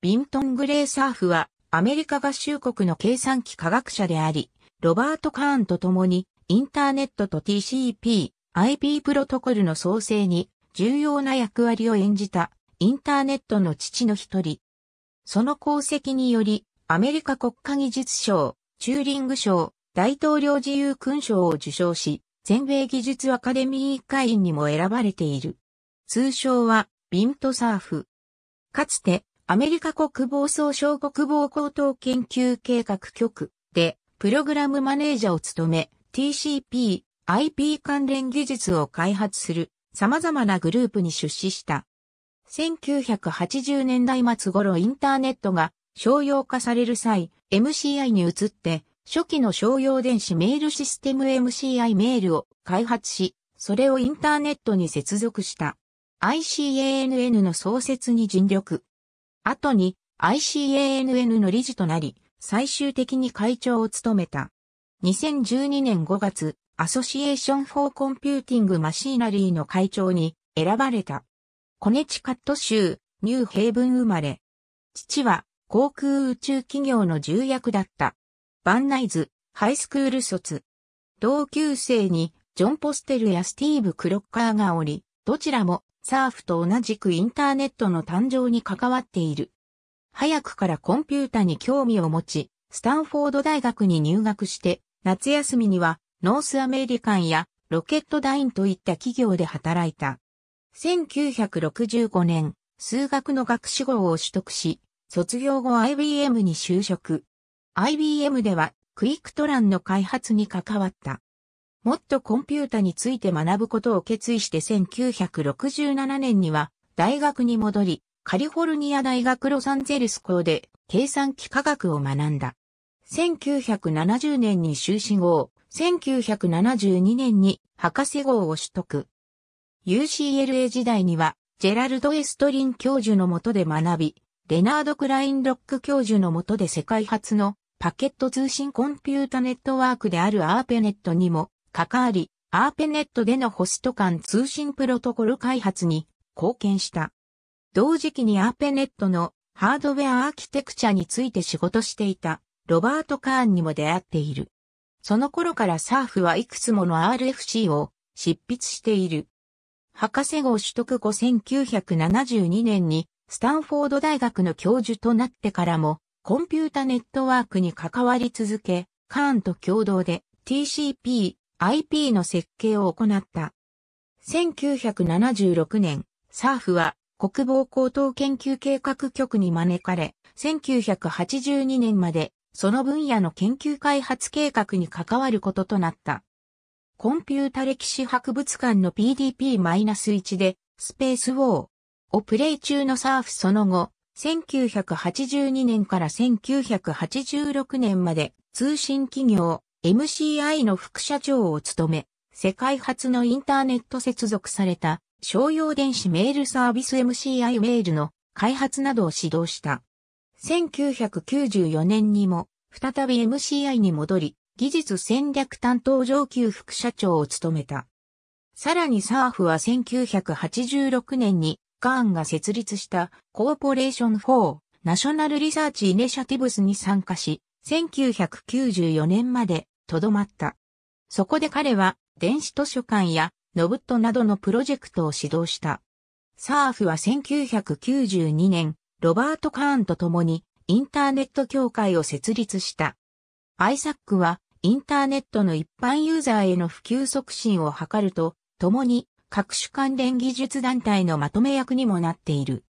ビントン・グレーサーフはアメリカ合衆国の計算機科学者であり、ロバート・カーンと共にインターネットと TCP、IP プロトコルの創生に重要な役割を演じたインターネットの父の一人。その功績によりアメリカ国家技術賞、チューリング賞、大統領自由勲章を受賞し、全米技術アカデミー会員にも選ばれている。通称はビントサーフ。かつてアメリカ国防総省国防高等研究計画局でプログラムマネージャーを務め TCP、IP 関連技術を開発する様々なグループに出資した。1980年代末頃インターネットが商用化される際、MCI に移って初期の商用電子メールシステム MCI メールを開発し、それをインターネットに接続した。ICANN の創設に尽力。後に ICANN の理事となり、最終的に会長を務めた。2012年5月、アソシエーション・フォー・コンピューティング・マシーナリーの会長に選ばれた。コネチカット州、ニューヘイブン生まれ。父は航空宇宙企業の重役だった。バンナイズ、ハイスクール卒。同級生にジョン・ポステルやスティーブ・クロッカーがおり、どちらもサーフと同じくインターネットの誕生に関わっている。早くからコンピュータに興味を持ち、スタンフォード大学に入学して、夏休みにはノースアメリカンやロケットダインといった企業で働いた。1965年、数学の学士号を取得し、卒業後 IBM に就職。IBM ではクイックトランの開発に関わった。もっとコンピュータについて学ぶことを決意して1967年には大学に戻り、カリフォルニア大学ロサンゼルス校で計算機科学を学んだ。1970年に修士号、1972年に博士号を取得。UCLA 時代にはジェラルド・エストリン教授のもとで学び、レナード・クラインロック教授のもとで世界初のパケット通信コンピュータネットワークであるアーペネットにも関わり、アーペネットでのホスト間通信プロトコル開発に貢献した。同時期にアーペネットのハードウェアアーキテクチャについて仕事していたロバート・カーンにも出会っている。その頃からサーフはいくつもの RFC を執筆している。博士号取得後1972年にスタンフォード大学の教授となってからもコンピュータネットワークに関わり続け、カーンと共同で TCP、IP の設計を行った。1976年、サーフは国防高等研究計画局に招かれ、1982年までその分野の研究開発計画に関わることとなった。コンピュータ歴史博物館の PDP-1 でスペースウォーをプレイ中のサーフその後、1982年から1986年まで通信企業 MCI の副社長を務め、世界初のインターネット接続された商用電子メールサービス MCI メールの開発などを指導した。1994年にも再び MCI に戻り、技術戦略担当上級副社長を務めた。さらにサーフは1986年にガーンが設立したコーポレーション4ナショナルリサーチイネシャティブスに参加し、1994年までとどまった。そこで彼は電子図書館やノブットなどのプロジェクトを指導した。サーフは1992年、ロバート・カーンと共にインターネット協会を設立した。アイサックはインターネットの一般ユーザーへの普及促進を図ると、共に各種関連技術団体のまとめ役にもなっている。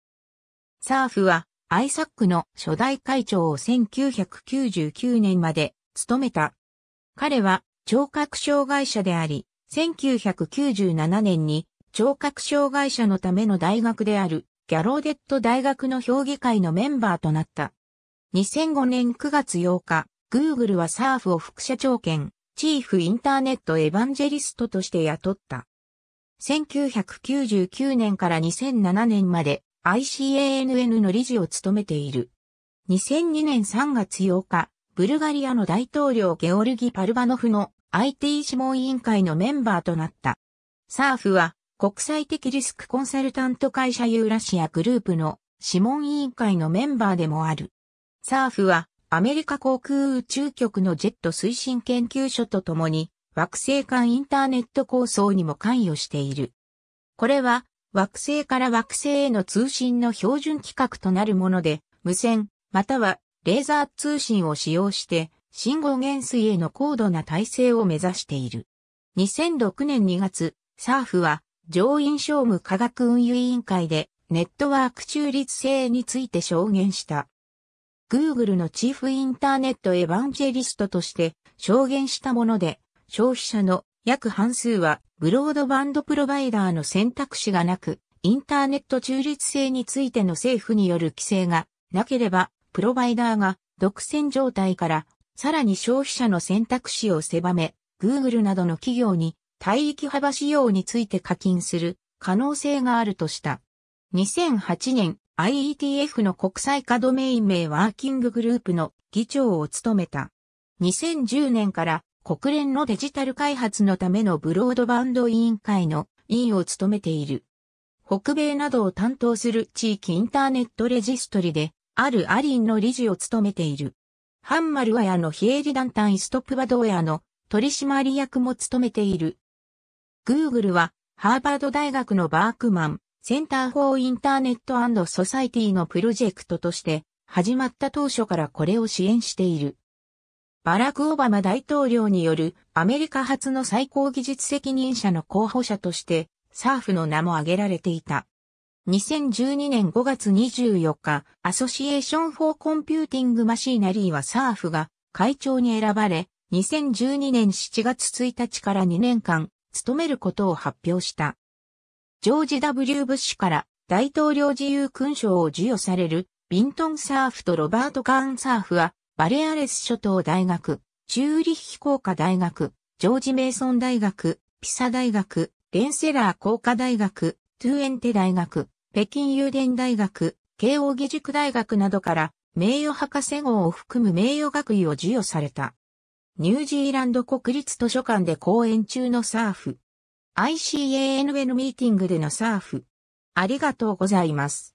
サーフはアイサックの初代会長を1999年まで務めた。彼は聴覚障害者であり、1997年に聴覚障害者のための大学であるギャローデット大学の評議会のメンバーとなった。2005年9月8日、Google はサーフを副社長兼チーフインターネットエヴァンジェリストとして雇った。1999年から2007年まで ICANN の理事を務めている。2002年3月8日、ブルガリアの大統領ゲオルギ・パルバノフの IT 諮問委員会のメンバーとなった。サーフは国際的リスクコンサルタント会社ユーラシアグループの諮問委員会のメンバーでもある。サーフはアメリカ航空宇宙局のジェット推進研究所とともに惑星間インターネット構想にも関与している。これは惑星から惑星への通信の標準規格となるもので、無線、またはレーザー通信を使用して、信号減衰への高度な体制を目指している。2006年2月、サーフは上院商務科学運輸委員会でネットワーク中立性について証言した。Google のチーフインターネットエヴァンジェリストとして証言したもので、消費者の約半数はブロードバンドプロバイダーの選択肢がなく、インターネット中立性についての政府による規制がなければ、プロバイダーが独占状態からさらに消費者の選択肢を狭め、Google などの企業に帯域幅使用について課金する可能性があるとした。2008年 IETF の国際化ドメイン名ワーキンググループの議長を務めた。2010年から国連のデジタル開発のためのブロードバンド委員会の委員を務めている。北米などを担当する地域インターネットレジストリで、あるアリンの理事を務めている。ハンマルワヤの非営利団体ストップバドウェアの取締役も務めている。Google は、ハーバード大学のバークマン、センター・フォー・インターネット・ソサイティのプロジェクトとして、始まった当初からこれを支援している。バラク・オバマ大統領によるアメリカ初の最高技術責任者の候補者として、サーフの名も挙げられていた。2012年5月24日、アソシエーション・フォー・コンピューティング・マシーナリーはサーフが会長に選ばれ、2012年7月1日から2年間、務めることを発表した。ジョージ・ W・ ブッシュから大統領自由勲章を授与される、ビントン・サーフとロバート・カーン・サーフは、バレアレス諸島大学、チューリッヒ工科大学、ジョージ・メイソン大学、ピサ大学、レンセラー工科大学、トゥーエンテ大学、北京郵電大学、慶応義塾大学などから名誉博士号を含む名誉学位を授与された。ニュージーランド国立図書館で講演中のサーフ。ICANN ミーティングでのサーフ。ありがとうございます。